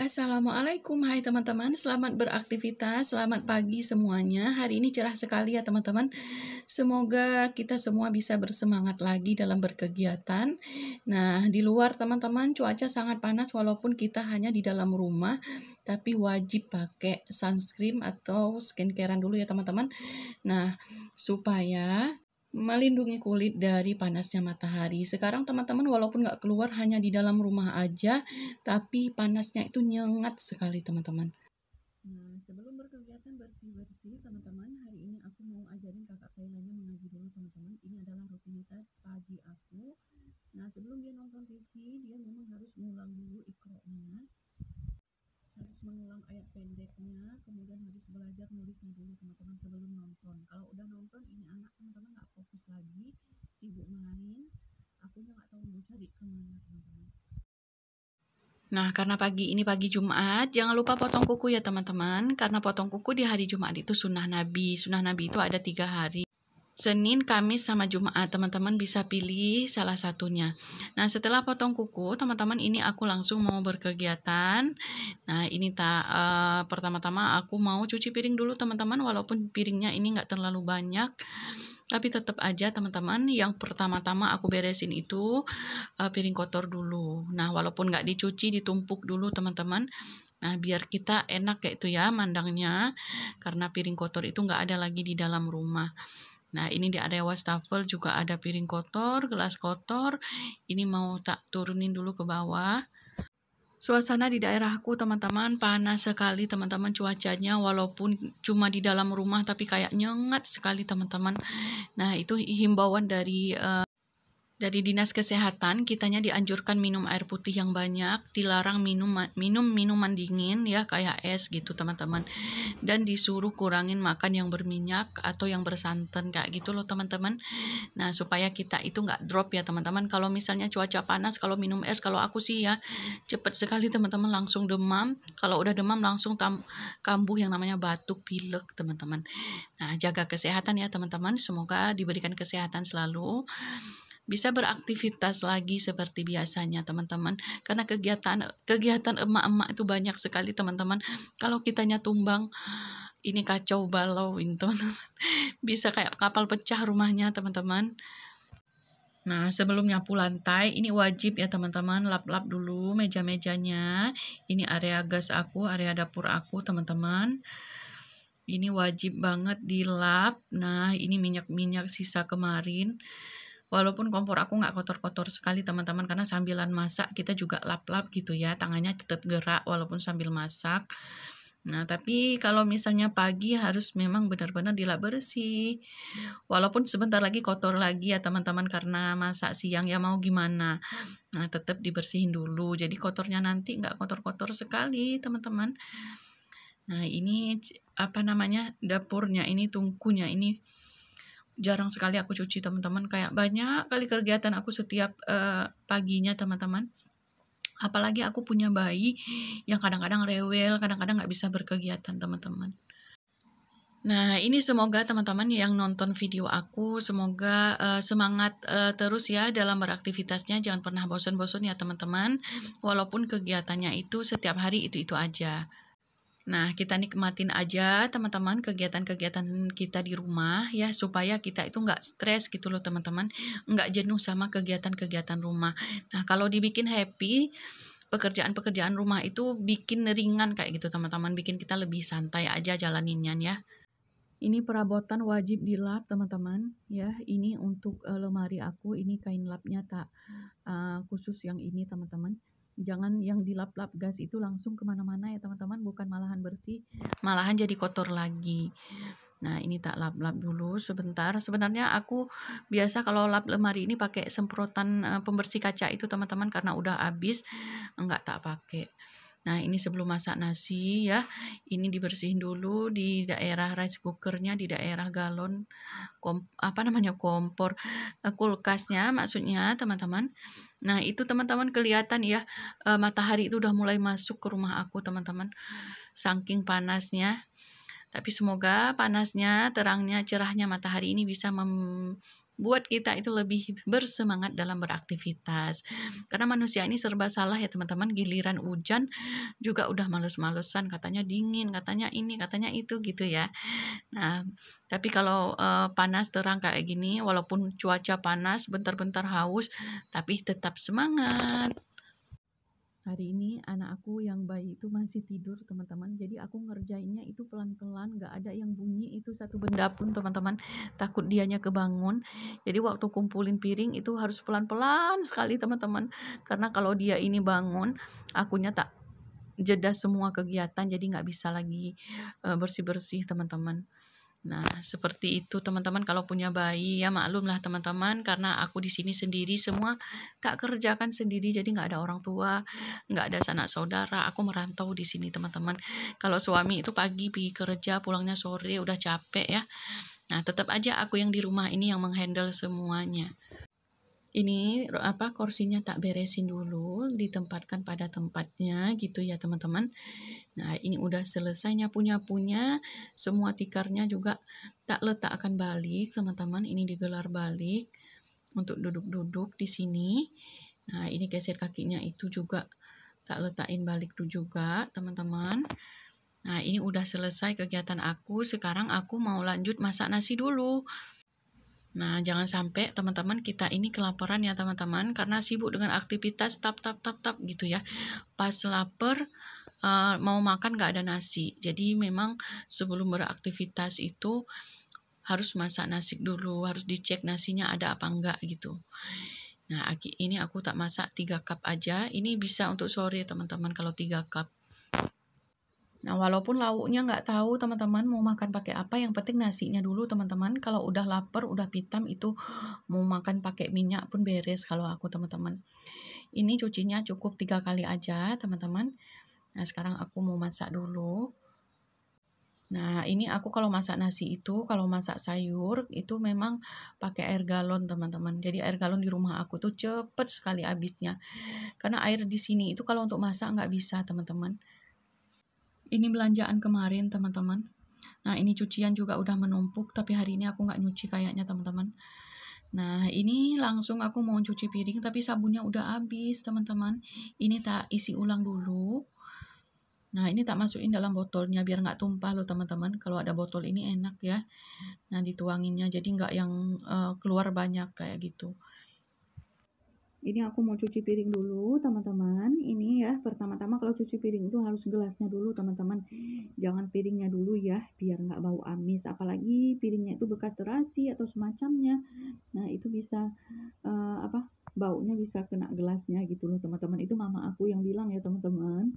Assalamualaikum, hai teman-teman. Selamat beraktivitas, selamat pagi semuanya. Hari ini cerah sekali ya, teman-teman. Semoga kita semua bisa bersemangat lagi dalam berkegiatan. Nah, di luar teman-teman cuaca sangat panas walaupun kita hanya di dalam rumah, tapi wajib pakai sunscreen atau skincarean dulu ya, teman-teman. Nah, supaya melindungi kulit dari panasnya matahari. Sekarang teman-teman walaupun nggak keluar hanya di dalam rumah aja, tapi panasnya itu nyengat sekali teman-teman. Nah, sebelum berkegiatan bersih-bersih, teman-teman, hari ini aku mau ajarin kakak Kailanya mengaji dulu, teman-teman. Ini adalah rutinitas pagi aku. Nah, sebelum dia nonton TV, dia memang harus ngulang dulu ikroknya harus mengulang ayat pendeknya kemudian harus belajar nulisnya dulu teman-teman sebelum nonton kalau udah nonton ini anak teman-teman nggak fokus lagi sibuk main aku nggak tahu mau cari kemana teman-teman Nah, karena pagi ini pagi Jumat, jangan lupa potong kuku ya teman-teman. Karena potong kuku di hari Jumat itu sunnah Nabi. Sunnah Nabi itu ada tiga hari. Senin, Kamis, sama Jumat. Teman-teman bisa pilih salah satunya. Nah, setelah potong kuku, teman-teman ini aku langsung mau berkegiatan. Nah, ini tak uh, eh, pertama-tama aku mau cuci piring dulu teman-teman walaupun piringnya ini nggak terlalu banyak. Tapi tetap aja teman-teman yang pertama-tama aku beresin itu uh, piring kotor dulu. Nah, walaupun nggak dicuci, ditumpuk dulu teman-teman. Nah, biar kita enak kayak itu ya mandangnya karena piring kotor itu nggak ada lagi di dalam rumah. Nah, ini di area wastafel juga ada piring kotor, gelas kotor. Ini mau tak turunin dulu ke bawah. Suasana di daerahku, teman-teman, panas sekali, teman-teman, cuacanya walaupun cuma di dalam rumah tapi kayak nyengat sekali, teman-teman. Nah, itu himbauan dari uh, dari Dinas Kesehatan kitanya dianjurkan minum air putih yang banyak, dilarang minum minum minuman dingin ya kayak es gitu teman-teman. Dan disuruh kurangin makan yang berminyak atau yang bersantan kayak gitu loh teman-teman. Nah, supaya kita itu nggak drop ya teman-teman. Kalau misalnya cuaca panas kalau minum es kalau aku sih ya cepet sekali teman-teman langsung demam. Kalau udah demam langsung tam kambuh yang namanya batuk pilek teman-teman. Nah, jaga kesehatan ya teman-teman. Semoga diberikan kesehatan selalu bisa beraktivitas lagi seperti biasanya teman-teman karena kegiatan kegiatan emak-emak itu banyak sekali teman-teman kalau kitanya tumbang ini kacau balau itu bisa kayak kapal pecah rumahnya teman-teman Nah, sebelum nyapu lantai, ini wajib ya teman-teman, lap-lap dulu meja-mejanya. Ini area gas aku, area dapur aku, teman-teman. Ini wajib banget dilap. Nah, ini minyak-minyak sisa kemarin walaupun kompor aku nggak kotor-kotor sekali teman-teman karena sambilan masak kita juga lap-lap gitu ya tangannya tetap gerak walaupun sambil masak Nah, tapi kalau misalnya pagi harus memang benar-benar dilap bersih. Walaupun sebentar lagi kotor lagi ya teman-teman karena masak siang ya mau gimana. Nah, tetap dibersihin dulu. Jadi kotornya nanti nggak kotor-kotor sekali teman-teman. Nah, ini apa namanya dapurnya ini tungkunya ini jarang sekali aku cuci teman-teman kayak banyak kali kegiatan aku setiap uh, paginya teman-teman apalagi aku punya bayi yang kadang-kadang rewel kadang-kadang nggak bisa berkegiatan teman-teman Nah, ini semoga teman-teman yang nonton video aku semoga uh, semangat uh, terus ya dalam beraktivitasnya, jangan pernah bosan-bosan ya teman-teman. Walaupun kegiatannya itu setiap hari itu-itu aja. Nah, kita nikmatin aja teman-teman kegiatan-kegiatan kita di rumah ya supaya kita itu nggak stres gitu loh teman-teman, nggak jenuh sama kegiatan-kegiatan rumah. Nah, kalau dibikin happy pekerjaan-pekerjaan rumah itu bikin ringan kayak gitu teman-teman, bikin kita lebih santai aja jalaninnya ya. Ini perabotan wajib dilap teman-teman ya. Ini untuk uh, lemari aku, ini kain lapnya tak uh, eh, khusus yang ini teman-teman jangan yang dilap-lap gas itu langsung kemana-mana ya teman-teman bukan malahan bersih iya. malahan jadi kotor lagi nah ini tak lap-lap dulu sebentar sebenarnya aku biasa kalau lap lemari ini pakai semprotan eh, pembersih kaca itu teman-teman karena udah habis enggak tak pakai Nah, ini sebelum masak nasi ya. Ini dibersihin dulu di daerah rice cookernya, di daerah galon kom, apa namanya kompor eh, kulkasnya maksudnya, teman-teman. Nah, itu teman-teman kelihatan ya, matahari itu udah mulai masuk ke rumah aku, teman-teman. Saking panasnya. Tapi semoga panasnya, terangnya, cerahnya matahari ini bisa mem buat kita itu lebih bersemangat dalam beraktivitas. Karena manusia ini serba salah ya teman-teman, giliran hujan juga udah males-malesan, katanya dingin, katanya ini, katanya itu gitu ya. Nah, tapi kalau uh, panas terang kayak gini, walaupun cuaca panas, bentar-bentar haus, tapi tetap semangat hari ini anak aku yang bayi itu masih tidur teman-teman jadi aku ngerjainnya itu pelan-pelan gak ada yang bunyi itu satu benda pun teman-teman takut dianya kebangun jadi waktu kumpulin piring itu harus pelan-pelan sekali teman-teman karena kalau dia ini bangun akunya tak jeda semua kegiatan jadi gak bisa lagi eh, bersih-bersih teman-teman Nah, seperti itu teman-teman kalau punya bayi ya maklumlah teman-teman karena aku di sini sendiri semua tak kerjakan sendiri jadi nggak ada orang tua, nggak ada sanak saudara, aku merantau di sini teman-teman. Kalau suami itu pagi pergi kerja, pulangnya sore udah capek ya. Nah, tetap aja aku yang di rumah ini yang menghandle semuanya ini apa kursinya tak beresin dulu ditempatkan pada tempatnya gitu ya teman-teman nah ini udah selesai nyapu punya semua tikarnya juga tak letakkan balik teman-teman ini digelar balik untuk duduk-duduk di sini nah ini geser kakinya itu juga tak letakin balik juga teman-teman nah ini udah selesai kegiatan aku sekarang aku mau lanjut masak nasi dulu Nah, jangan sampai teman-teman kita ini kelaparan ya teman-teman karena sibuk dengan aktivitas tap tap tap tap gitu ya. Pas lapar uh, mau makan nggak ada nasi. Jadi memang sebelum beraktivitas itu harus masak nasi dulu, harus dicek nasinya ada apa enggak gitu. Nah, ini aku tak masak 3 cup aja. Ini bisa untuk sore teman-teman kalau 3 cup. Nah, walaupun lauknya nggak tahu teman-teman mau makan pakai apa, yang penting nasinya dulu teman-teman. Kalau udah lapar, udah pitam itu mau makan pakai minyak pun beres kalau aku teman-teman. Ini cucinya cukup tiga kali aja teman-teman. Nah, sekarang aku mau masak dulu. Nah, ini aku kalau masak nasi itu, kalau masak sayur, itu memang pakai air galon, teman-teman. Jadi, air galon di rumah aku tuh cepet sekali habisnya. Karena air di sini itu kalau untuk masak nggak bisa, teman-teman ini belanjaan kemarin teman-teman nah ini cucian juga udah menumpuk tapi hari ini aku nggak nyuci kayaknya teman-teman nah ini langsung aku mau cuci piring tapi sabunnya udah habis teman-teman ini tak isi ulang dulu Nah, ini tak masukin dalam botolnya biar nggak tumpah loh teman-teman. Kalau ada botol ini enak ya. Nah, dituanginnya jadi nggak yang uh, keluar banyak kayak gitu ini aku mau cuci piring dulu teman-teman ini ya pertama-tama kalau cuci piring itu harus gelasnya dulu teman-teman jangan piringnya dulu ya biar nggak bau amis apalagi piringnya itu bekas terasi atau semacamnya nah itu bisa uh, apa baunya bisa kena gelasnya gitu loh teman-teman itu mama aku yang bilang ya teman-teman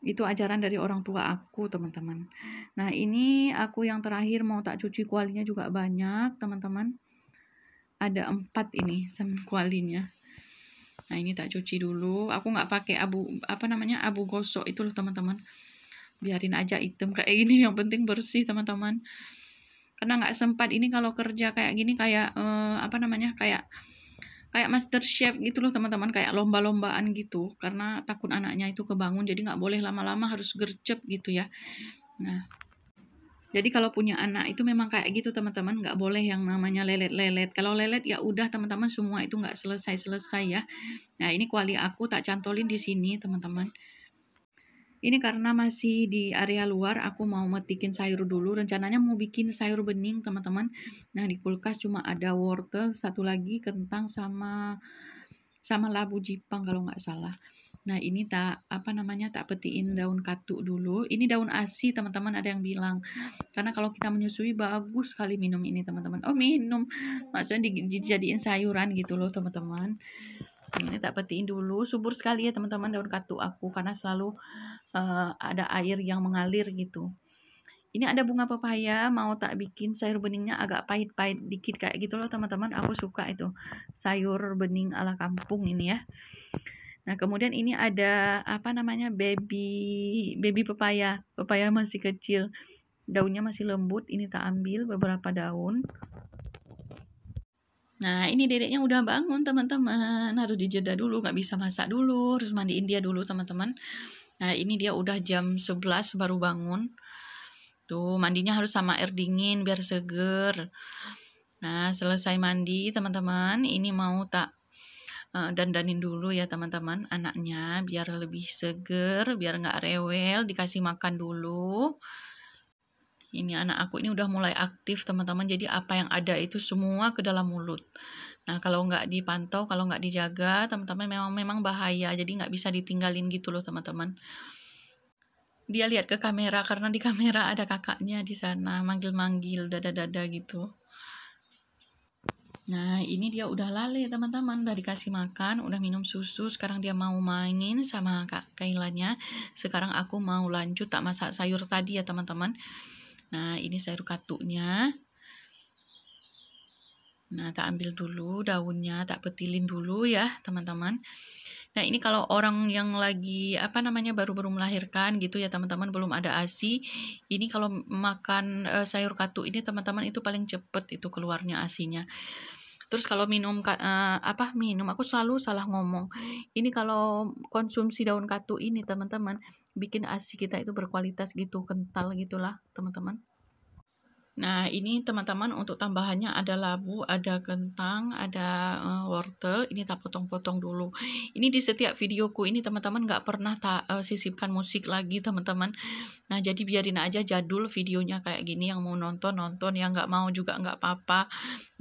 itu ajaran dari orang tua aku teman-teman nah ini aku yang terakhir mau tak cuci kualinya juga banyak teman-teman ada empat ini sama kualinya nah ini tak cuci dulu aku nggak pakai abu apa namanya abu gosok itu loh teman-teman biarin aja item kayak gini yang penting bersih teman-teman karena nggak sempat ini kalau kerja kayak gini kayak eh, apa namanya kayak kayak master chef gitu loh teman-teman kayak lomba-lombaan gitu karena takut anaknya itu kebangun jadi nggak boleh lama-lama harus gercep gitu ya nah jadi kalau punya anak itu memang kayak gitu teman-teman nggak boleh yang namanya lelet-lelet. Kalau lelet ya udah teman-teman semua itu nggak selesai-selesai ya. Nah ini kuali aku tak cantolin di sini teman-teman. Ini karena masih di area luar, aku mau metikin sayur dulu. Rencananya mau bikin sayur bening, teman-teman. Nah, di kulkas cuma ada wortel, satu lagi kentang sama sama labu jipang kalau nggak salah. Nah, ini tak apa namanya tak petiin daun katuk dulu. Ini daun asi, teman-teman ada yang bilang. Karena kalau kita menyusui bagus sekali minum ini, teman-teman. Oh, minum. Maksudnya dijadiin sayuran gitu loh, teman-teman. Nah, ini tak petiin dulu. Subur sekali ya, teman-teman daun katuk aku karena selalu uh, ada air yang mengalir gitu. Ini ada bunga pepaya, mau tak bikin sayur beningnya agak pahit-pahit dikit kayak gitu loh, teman-teman. Aku suka itu. Sayur bening ala kampung ini ya. Nah, kemudian ini ada apa namanya? baby baby pepaya. Pepaya masih kecil. Daunnya masih lembut, ini tak ambil beberapa daun. Nah, ini dedeknya udah bangun, teman-teman. Harus dijeda dulu, nggak bisa masak dulu, harus mandiin dia dulu, teman-teman. Nah, ini dia udah jam 11 baru bangun. Tuh, mandinya harus sama air dingin biar seger. Nah, selesai mandi, teman-teman, ini mau tak dan eh, dandanin dulu ya teman-teman anaknya biar lebih seger biar nggak rewel dikasih makan dulu ini anak aku ini udah mulai aktif teman-teman jadi apa yang ada itu semua ke dalam mulut nah kalau nggak dipantau kalau nggak dijaga teman-teman memang memang bahaya jadi nggak bisa ditinggalin gitu loh teman-teman dia lihat ke kamera karena di kamera ada kakaknya di sana manggil-manggil dada-dada gitu Nah, ini dia udah lale teman-teman, udah dikasih makan, udah minum susu, sekarang dia mau mainin sama Kak Kailanya. Sekarang aku mau lanjut tak masak sayur tadi ya teman-teman. Nah, ini sayur katuknya. Nah, tak ambil dulu daunnya, tak petilin dulu ya, teman-teman. Nah, ini kalau orang yang lagi apa namanya baru-baru melahirkan gitu ya, teman-teman, belum ada ASI, ini kalau makan e, sayur katuk ini teman-teman itu paling cepet itu keluarnya asinya. Terus kalau minum uh, apa minum aku selalu salah ngomong. Ini kalau konsumsi daun katuk ini teman-teman bikin ASI kita itu berkualitas gitu, kental gitulah, teman-teman. Nah, ini teman-teman untuk tambahannya ada labu, ada kentang, ada uh, wortel. Ini tak potong-potong dulu. Ini di setiap videoku ini teman-teman nggak pernah tak uh, eh, sisipkan musik lagi teman-teman. Nah, jadi biarin aja jadul videonya kayak gini. Yang mau nonton nonton, yang nggak mau juga nggak apa-apa.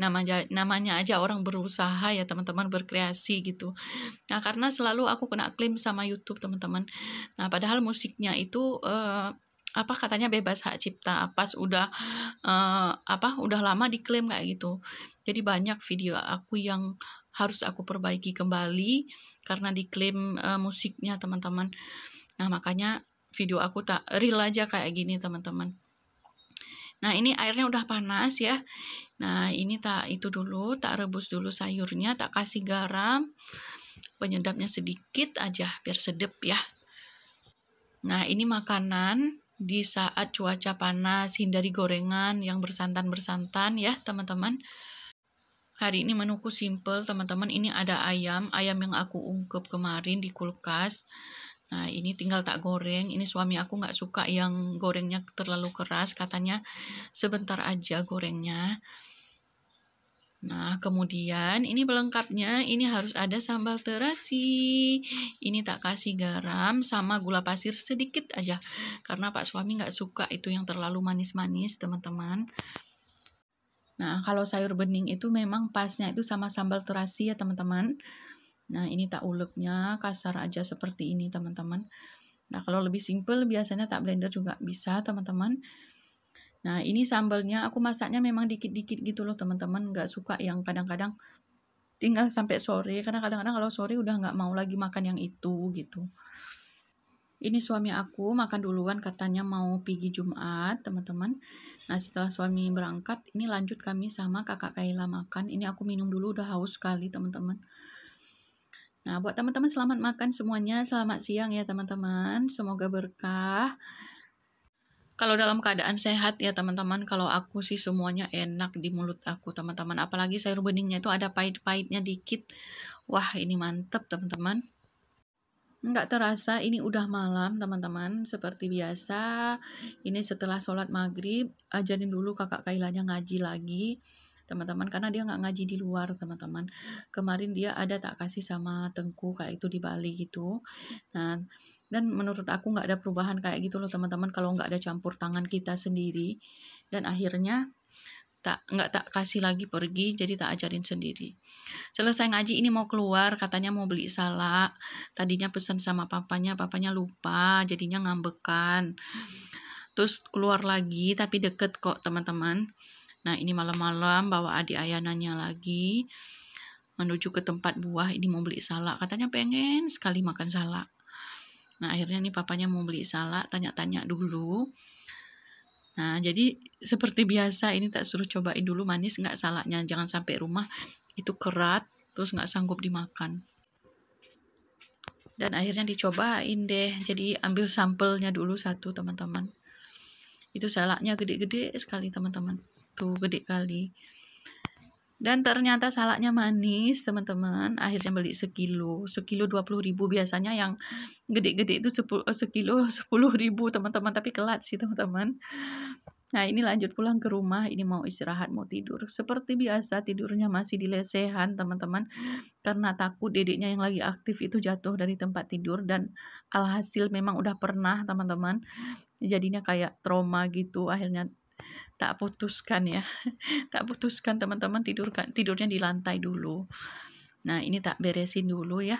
Namanya namanya aja orang berusaha ya teman-teman berkreasi gitu. Nah, karena selalu aku kena klaim sama YouTube teman-teman. Nah, padahal musiknya itu uh, apa katanya bebas hak cipta pas udah uh, apa udah lama diklaim kayak gitu jadi banyak video aku yang harus aku perbaiki kembali karena diklaim uh, musiknya teman-teman nah makanya video aku tak real aja kayak gini teman-teman nah ini airnya udah panas ya nah ini tak itu dulu tak rebus dulu sayurnya tak kasih garam penyedapnya sedikit aja biar sedep ya nah ini makanan di saat cuaca panas, hindari gorengan yang bersantan-bersantan ya teman-teman. Hari ini menuku simple teman-teman, ini ada ayam, ayam yang aku ungkep kemarin di kulkas. Nah ini tinggal tak goreng, ini suami aku nggak suka yang gorengnya terlalu keras, katanya sebentar aja gorengnya. Nah, kemudian ini pelengkapnya, ini harus ada sambal terasi. Ini tak kasih garam sama gula pasir sedikit aja. Karena Pak suami nggak suka itu yang terlalu manis-manis, teman-teman. Nah, kalau sayur bening itu memang pasnya itu sama sambal terasi ya, teman-teman. Nah, ini tak uleknya kasar aja seperti ini, teman-teman. Nah, kalau lebih simple biasanya tak blender juga bisa, teman-teman. Nah, ini sambalnya aku masaknya memang dikit-dikit gitu loh teman-teman. Nggak suka yang kadang-kadang tinggal sampai sore. Karena kadang-kadang kalau sore udah nggak mau lagi makan yang itu gitu. Ini suami aku makan duluan katanya mau pergi Jumat teman-teman. Nah setelah suami berangkat ini lanjut kami sama kakak Kaila makan. Ini aku minum dulu udah haus sekali teman-teman. Nah buat teman-teman selamat makan semuanya. Selamat siang ya teman-teman. Semoga berkah kalau dalam keadaan sehat ya teman-teman kalau aku sih semuanya enak di mulut aku teman-teman apalagi sayur beningnya itu ada pahit-pahitnya dikit wah ini mantep teman-teman nggak terasa ini udah malam teman-teman seperti biasa ini setelah sholat maghrib ajarin dulu kakak Kailanya ngaji lagi teman-teman karena dia nggak ngaji di luar teman-teman kemarin dia ada tak kasih sama Tengku kayak itu di Bali gitu nah dan menurut aku nggak ada perubahan kayak gitu loh teman-teman kalau nggak ada campur tangan kita sendiri dan akhirnya tak nggak tak kasih lagi pergi jadi tak ajarin sendiri selesai ngaji ini mau keluar katanya mau beli salak tadinya pesan sama papanya papanya lupa jadinya ngambekan terus keluar lagi tapi deket kok teman-teman Nah, ini malam-malam bawa adik nanya lagi menuju ke tempat buah. Ini mau beli salak. Katanya pengen sekali makan salak. Nah, akhirnya nih papanya mau beli salak, tanya-tanya dulu. Nah, jadi seperti biasa ini tak suruh cobain dulu manis nggak salaknya. Jangan sampai rumah itu kerat terus nggak sanggup dimakan. Dan akhirnya dicobain deh. Jadi ambil sampelnya dulu satu teman-teman. Itu salaknya gede-gede sekali teman-teman gitu gede kali dan ternyata salaknya manis teman-teman akhirnya beli sekilo sekilo dua ribu biasanya yang gede-gede itu sepuluh eh, sekilo sepuluh ribu teman-teman tapi kelat sih teman-teman nah ini lanjut pulang ke rumah ini mau istirahat mau tidur seperti biasa tidurnya masih dilesehan teman-teman karena takut dedeknya yang lagi aktif itu jatuh dari tempat tidur dan alhasil memang udah pernah teman-teman jadinya kayak trauma gitu akhirnya tak putuskan ya tak putuskan teman-teman tidurkan tidurnya di lantai dulu Nah, ini tak beresin dulu ya.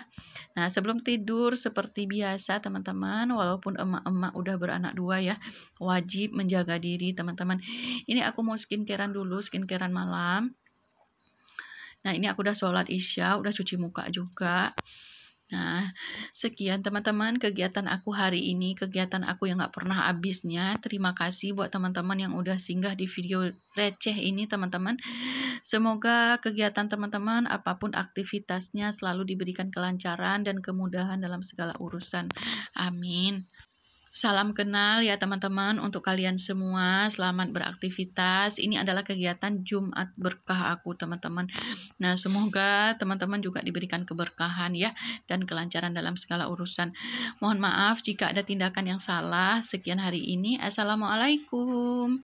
Nah, sebelum tidur seperti biasa teman-teman, walaupun emak-emak udah beranak dua ya, wajib menjaga diri teman-teman. Ini aku mau skincarean dulu, skincarean malam. Nah, ini aku udah sholat isya, udah cuci muka juga. Nah, sekian teman-teman kegiatan aku hari ini, kegiatan aku yang gak pernah habisnya. Terima kasih buat teman-teman yang udah singgah di video receh ini teman-teman. Semoga kegiatan teman-teman, apapun aktivitasnya selalu diberikan kelancaran dan kemudahan dalam segala urusan. Amin. Salam kenal ya teman-teman untuk kalian semua. Selamat beraktivitas. Ini adalah kegiatan Jumat berkah aku teman-teman. Nah, semoga teman-teman juga diberikan keberkahan ya dan kelancaran dalam segala urusan. Mohon maaf jika ada tindakan yang salah. Sekian hari ini. Assalamualaikum.